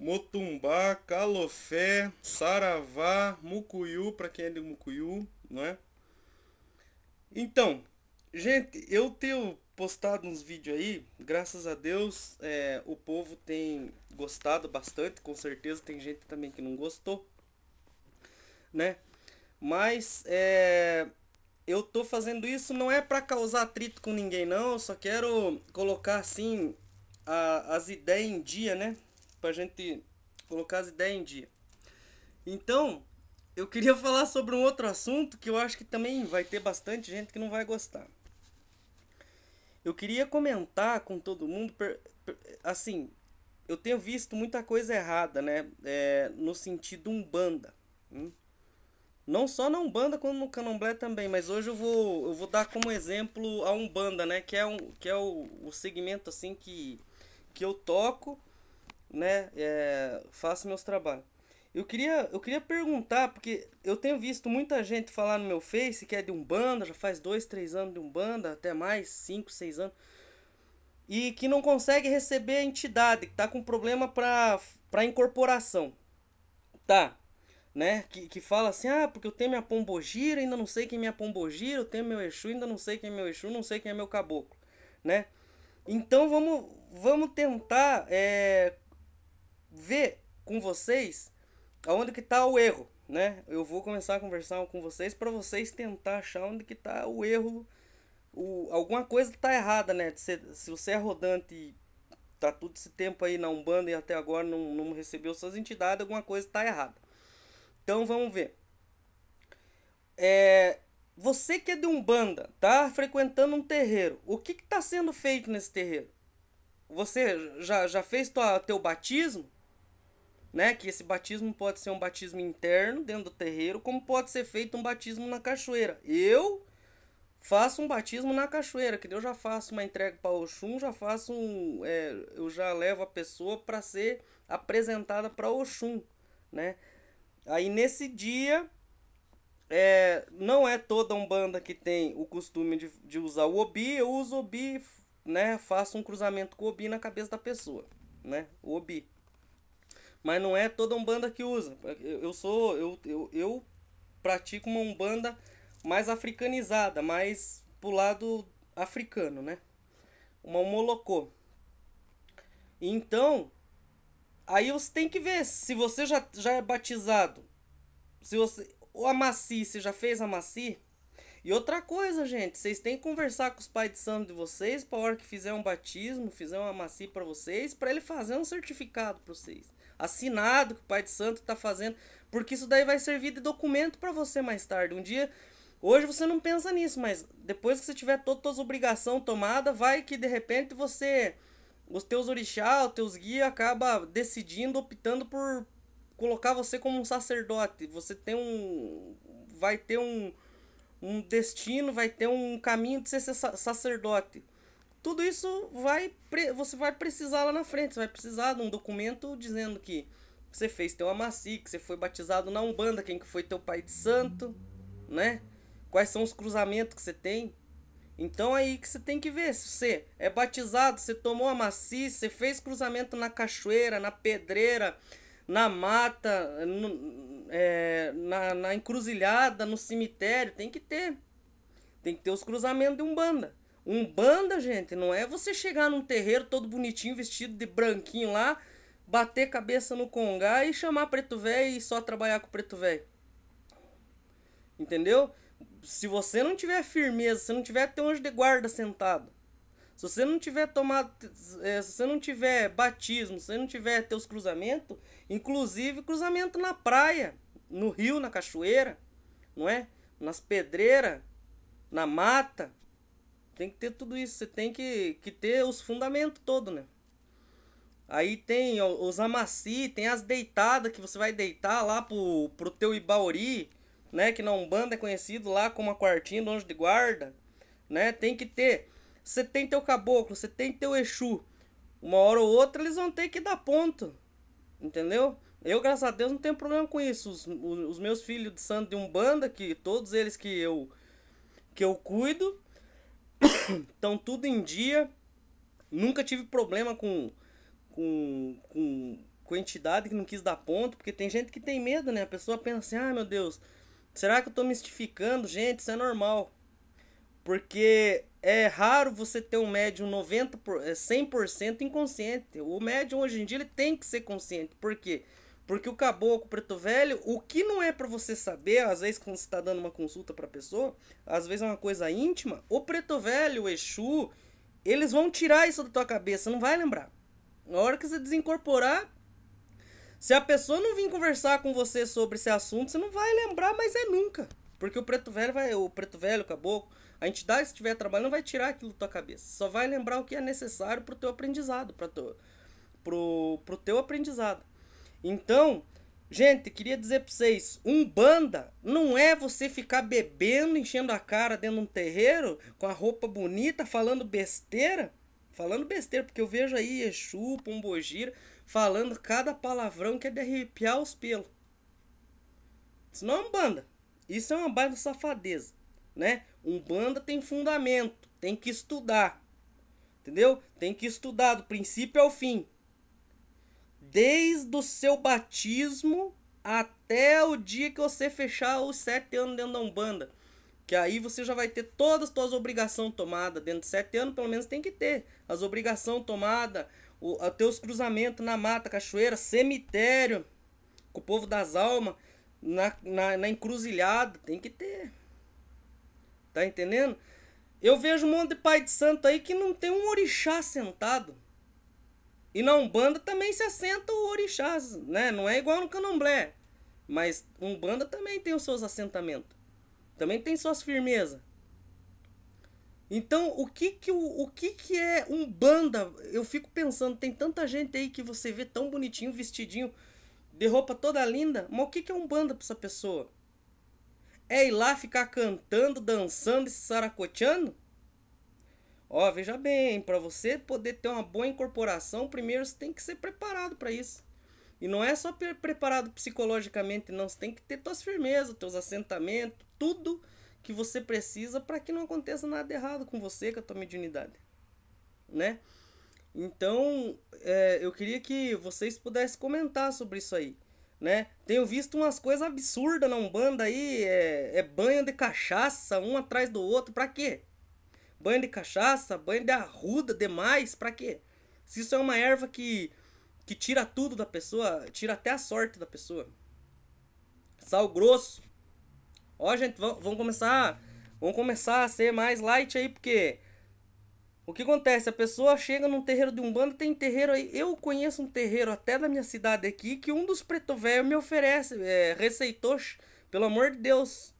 Motumbá, Calofé, Saravá, Mucuyu, para quem é de Mucuyu, não é? Então, gente, eu tenho postado uns vídeos aí, graças a Deus, é, o povo tem gostado bastante, com certeza tem gente também que não gostou, né? Mas é, eu tô fazendo isso não é para causar atrito com ninguém não, eu só quero colocar assim a, as ideias em dia, né? para a gente colocar as ideias em dia. Então, eu queria falar sobre um outro assunto que eu acho que também vai ter bastante gente que não vai gostar. Eu queria comentar com todo mundo, assim, eu tenho visto muita coisa errada, né? É, no sentido umbanda. Hein? Hum? Não só na Umbanda como no Candomblé também, mas hoje eu vou, eu vou dar como exemplo a Umbanda, né? Que é, um, que é o, o segmento assim que, que eu toco né, é, faço meus trabalhos. Eu queria, eu queria perguntar, porque eu tenho visto muita gente falar no meu Face que é de Umbanda, já faz dois, três anos de Umbanda, até mais, cinco, seis anos, e que não consegue receber a entidade, que tá com problema pra, pra incorporação. Tá, né? Que, que fala assim, ah, porque eu tenho minha pombogira, ainda não sei quem é minha pombogira, eu tenho meu Exu, ainda não sei quem é meu Exu, não sei quem é meu caboclo, né? Então vamos, vamos tentar é, ver com vocês aonde que tá o erro, né? Eu vou começar a conversar com vocês para vocês tentar achar onde que tá o erro, o, alguma coisa tá errada, né? Se, se você é rodante e tá todo esse tempo aí na Umbanda e até agora não, não recebeu suas entidades, alguma coisa tá errada. Então vamos ver. É, você que é de Umbanda, tá frequentando um terreiro, o que que tá sendo feito nesse terreiro? Você já, já fez tua, teu batismo? né? Que esse batismo pode ser um batismo interno dentro do terreiro, como pode ser feito um batismo na cachoeira. Eu faço um batismo na cachoeira, que eu já faço uma entrega para Oxum, já faço um, é, eu já levo a pessoa para ser apresentada para Oxum, né? Aí nesse dia é, não é toda umbanda que tem o costume de, de usar o obi, eu uso obi, né? Faço um cruzamento com o obi na cabeça da pessoa, né? O obi. Mas não é toda Umbanda que usa. Eu sou. Eu, eu, eu pratico uma Umbanda mais africanizada, mais pro lado africano, né? Uma Molocô. Então, aí você tem que ver se você já, já é batizado. Se você. Ou a Maci, você já fez a Maci? E outra coisa, gente, vocês têm que conversar com os pais de santo de vocês para hora que fizer um batismo, fizer uma maci para vocês, para ele fazer um certificado para vocês assinado que o Pai de Santo está fazendo, porque isso daí vai servir de documento para você mais tarde. Um dia, hoje você não pensa nisso, mas depois que você tiver toda, as obrigações obrigação tomada, vai que de repente você, os teus orixás, os teus guias, acaba decidindo, optando por colocar você como um sacerdote. Você tem um. Vai ter um um destino, vai ter um caminho de ser sacerdote tudo isso vai você vai precisar lá na frente, você vai precisar de um documento dizendo que você fez teu amaci, que você foi batizado na Umbanda, quem que foi teu pai de santo, né? Quais são os cruzamentos que você tem? Então é aí que você tem que ver se você é batizado, você tomou amaci, você fez cruzamento na cachoeira, na pedreira, na mata, no, é, na, na encruzilhada, no cemitério, tem que ter. Tem que ter os cruzamentos de Umbanda. Umbanda, gente, não é você chegar num terreiro todo bonitinho, vestido de branquinho lá, bater cabeça no congá e chamar preto velho e só trabalhar com preto velho. Entendeu? Se você não tiver firmeza, se não tiver teu anjo de guarda sentado, se você não tiver tomado, eh, se você não tiver batismo, se você não tiver teus cruzamentos, inclusive cruzamento na praia, no rio, na cachoeira, não é? Nas pedreiras, na mata, tem que ter tudo isso, você tem que, que ter os fundamentos todos, né? Aí tem os amaci, tem as deitadas que você vai deitar lá pro, pro teu Ibaori, né? Que na Umbanda é conhecido lá como a quartinha do anjo de guarda, né? Tem que ter. Você tem teu caboclo, você tem teu Exu. Uma hora ou outra eles vão ter que dar ponto, entendeu? Eu, graças a Deus, não tenho problema com isso. Os, os, os meus filhos de santo de Umbanda, que todos eles que eu, que eu cuido então tudo em dia. Nunca tive problema com, com, com, com entidade que não quis dar ponto, porque tem gente que tem medo, né? A pessoa pensa assim, ah meu Deus, será que eu tô mistificando? Gente, isso é normal. Porque é raro você ter um médium 90 por, 100% é, inconsciente. O médium hoje em dia ele tem que ser consciente. Por quê? Porque porque o caboclo preto velho, o que não é para você saber, às vezes quando você tá dando uma consulta pra pessoa, às vezes é uma coisa íntima, o preto velho, o Exu, eles vão tirar isso da tua cabeça, não vai lembrar. Na hora que você desincorporar, se a pessoa não vir conversar com você sobre esse assunto, você não vai lembrar, mas é nunca. Porque o preto velho vai, o preto velho, o caboclo, a entidade que estiver trabalhando não vai tirar aquilo da tua cabeça. Só vai lembrar o que é necessário pro teu aprendizado, pra teu, pro, pro teu aprendizado. Então, gente, queria dizer para vocês, Umbanda não é você ficar bebendo, enchendo a cara dentro de um terreiro, com a roupa bonita, falando besteira. Falando besteira, porque eu vejo aí Exu, Pombogira, falando cada palavrão que é de arrepiar os pelos. Isso não é Umbanda. Isso é uma baita safadeza, né? Umbanda tem fundamento, tem que estudar. Entendeu? Tem que estudar do princípio ao fim desde o seu batismo até o dia que você fechar os sete anos dentro da Umbanda. Que aí você já vai ter todas as suas obrigações tomadas. Dentro de sete anos, pelo menos, tem que ter as obrigações tomadas, os teus cruzamentos na mata, cachoeira, cemitério, com o povo das almas, na, na, na encruzilhada, tem que ter. Tá entendendo? Eu vejo um monte de pai de santo aí que não tem um orixá sentado. E na Umbanda também se assenta o orixás, né? Não é igual no Candomblé. Mas Umbanda também tem os seus assentamentos. Também tem suas firmezas. Então, o que que, o, o que que é Umbanda? Eu fico pensando, tem tanta gente aí que você vê tão bonitinho, vestidinho, de roupa toda linda, mas o que que é Umbanda para essa pessoa? É ir lá ficar cantando, dançando e se saracoteando? Ó, veja bem, para você poder ter uma boa incorporação, primeiro você tem que ser preparado para isso. E não é só preparado psicologicamente, não. Você tem que ter suas firmezas, teus assentamentos, tudo que você precisa para que não aconteça nada errado com você, com a tua mediunidade. Né? Então, é, eu queria que vocês pudessem comentar sobre isso aí. Né? Tenho visto umas coisas absurdas na Umbanda aí, é, é banho de cachaça, um atrás do outro, pra quê? banho de cachaça, banho de arruda demais, para quê? Se isso é uma erva que, que tira tudo da pessoa, tira até a sorte da pessoa. Sal grosso. Ó, gente, vamos começar, vamos começar a ser mais light aí, porque o que acontece? A pessoa chega num terreiro de Umbanda, tem terreiro aí. Eu conheço um terreiro até da minha cidade aqui que um dos preto velho me oferece, é, receitou, pelo amor de Deus,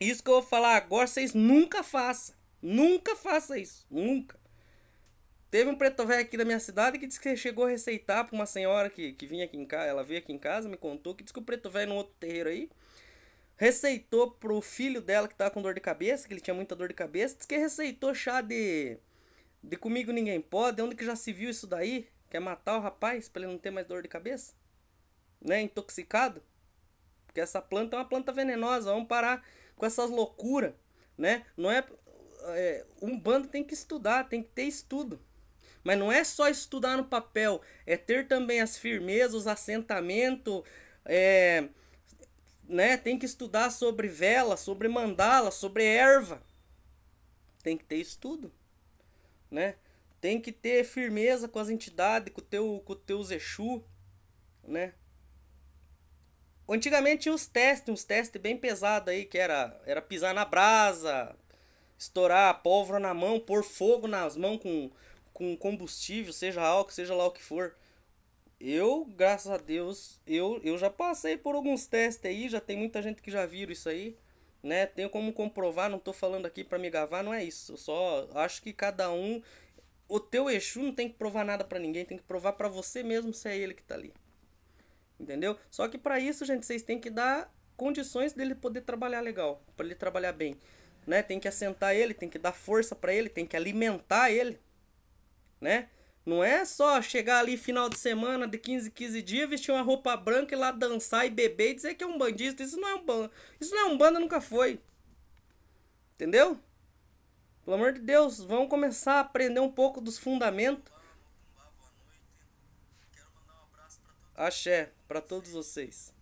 isso que eu vou falar agora, vocês nunca façam. Nunca faça isso. Nunca. Teve um preto velho aqui da minha cidade que disse que chegou a receitar para uma senhora que, que vinha aqui em casa. Ela veio aqui em casa, me contou que disse que o preto velho no outro terreiro aí receitou pro filho dela que tava com dor de cabeça, que ele tinha muita dor de cabeça, disse que receitou chá de. De comigo ninguém pode. Onde que já se viu isso daí? Quer matar o rapaz para ele não ter mais dor de cabeça? Né? Intoxicado? Porque essa planta é uma planta venenosa. Vamos parar com essas loucuras, né? Não é, é um bando tem que estudar, tem que ter estudo. Mas não é só estudar no papel, é ter também as firmezas, os assentamentos, é, né? Tem que estudar sobre vela, sobre mandala, sobre erva. Tem que ter estudo, né? Tem que ter firmeza com as entidades, com o teu, com o Exu, né? Antigamente tinha os testes, uns testes bem pesados aí, que era, era pisar na brasa, estourar a pólvora na mão, pôr fogo nas mãos com, com combustível, seja álcool, seja lá o que for. Eu, graças a Deus, eu, eu já passei por alguns testes aí, já tem muita gente que já viram isso aí, né? Tenho como comprovar, não tô falando aqui para me gavar, não é isso. Eu só acho que cada um o teu Exu não tem que provar nada para ninguém, tem que provar para você mesmo se é ele que tá ali. Entendeu? Só que para isso, gente, vocês têm que dar condições dele poder trabalhar legal, para ele trabalhar bem, né? Tem que assentar ele, tem que dar força para ele, tem que alimentar ele, né? Não é só chegar ali final de semana de 15, 15 dias, vestir uma roupa branca e lá dançar e beber e dizer que é um bandista. Isso não é um bando. Isso não é um bando, nunca foi. Entendeu? Pelo amor de Deus, vamos começar a aprender um pouco dos fundamentos axé para todos vocês.